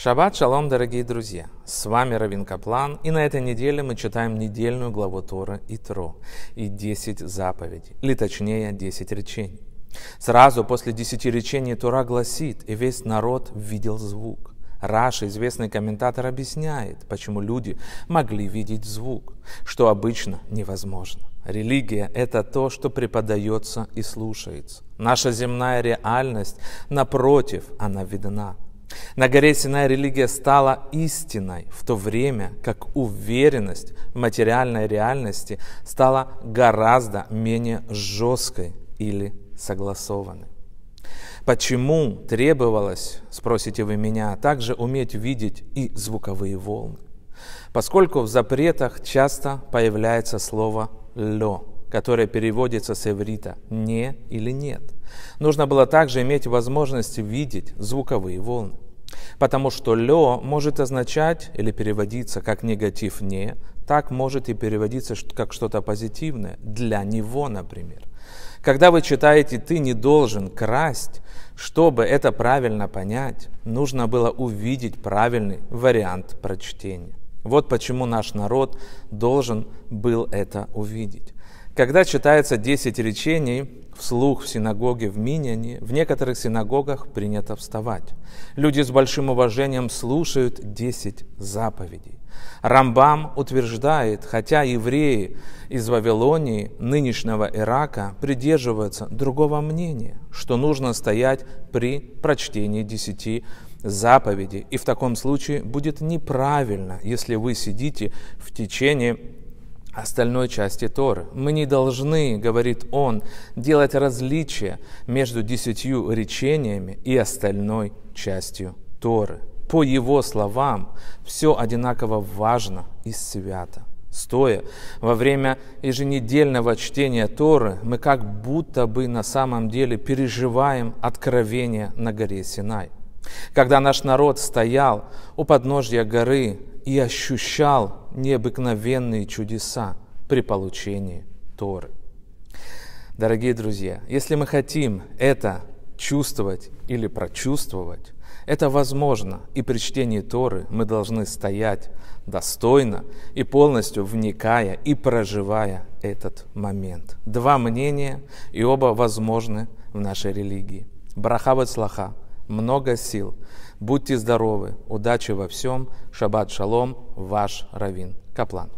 Шаббат шалом, дорогие друзья! С вами Равин Каплан, и на этой неделе мы читаем недельную главу Тора и Тро и 10 заповедей, или точнее 10 речений. Сразу после 10 речений Тора гласит, и весь народ видел звук. Раша, известный комментатор, объясняет, почему люди могли видеть звук, что обычно невозможно. Религия – это то, что преподается и слушается. Наша земная реальность, напротив, она видна – на горе Синай религия стала истиной в то время, как уверенность в материальной реальности стала гораздо менее жесткой или согласованной. Почему требовалось, спросите вы меня, также уметь видеть и звуковые волны? Поскольку в запретах часто появляется слово «лё», которое переводится с эврита «не» или «нет». Нужно было также иметь возможность видеть звуковые волны. Потому что ле может означать или переводиться как негатив не, так может и переводиться как что-то позитивное, для него, например. Когда вы читаете «ты не должен красть», чтобы это правильно понять, нужно было увидеть правильный вариант прочтения. Вот почему наш народ должен был это увидеть. Когда читается 10 речений вслух в синагоге в Миняне, в некоторых синагогах принято вставать. Люди с большим уважением слушают 10 заповедей. Рамбам утверждает, хотя евреи из Вавилонии, нынешнего Ирака, придерживаются другого мнения, что нужно стоять при прочтении десяти заповеди. И в таком случае будет неправильно, если вы сидите в течение остальной части Торы. Мы не должны, говорит он, делать различия между десятью речениями и остальной частью Торы. По его словам, все одинаково важно и свято. Стоя во время еженедельного чтения Торы, мы как будто бы на самом деле переживаем откровение на горе Синай. Когда наш народ стоял у подножья горы и ощущал необыкновенные чудеса при получении Торы. Дорогие друзья, если мы хотим это чувствовать или прочувствовать, это возможно, и при чтении Торы мы должны стоять достойно и полностью вникая и проживая этот момент. Два мнения, и оба возможны в нашей религии. Брахават слаха – много сил. Будьте здоровы, удачи во всем. Шаббат шалом, ваш Равин Каплан.